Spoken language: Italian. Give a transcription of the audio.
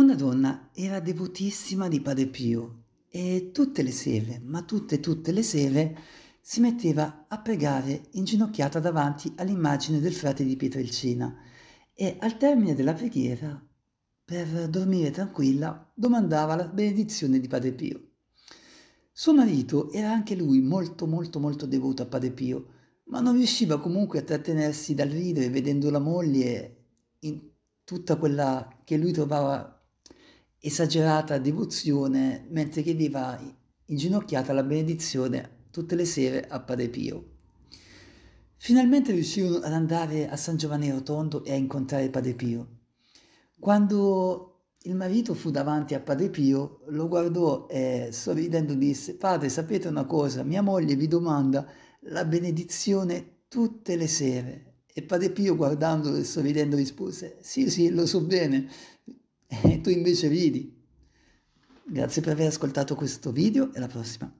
Una donna era devotissima di Padre Pio e tutte le sere, ma tutte tutte le sere, si metteva a pregare inginocchiata davanti all'immagine del frate di Pietrelcina e al termine della preghiera, per dormire tranquilla, domandava la benedizione di Padre Pio. Suo marito era anche lui molto molto molto devoto a Padre Pio, ma non riusciva comunque a trattenersi dal ridere vedendo la moglie in tutta quella che lui trovava esagerata devozione mentre chiedeva inginocchiata la benedizione tutte le sere a Padre Pio. Finalmente riuscirono ad andare a San Giovanni Rotondo e a incontrare Padre Pio. Quando il marito fu davanti a Padre Pio, lo guardò e sorridendo disse, Padre, sapete una cosa, mia moglie vi domanda la benedizione tutte le sere. E Padre Pio guardandolo e sorridendo rispose, sì, sì, lo so bene, e tu invece ridi. Grazie per aver ascoltato questo video e alla prossima.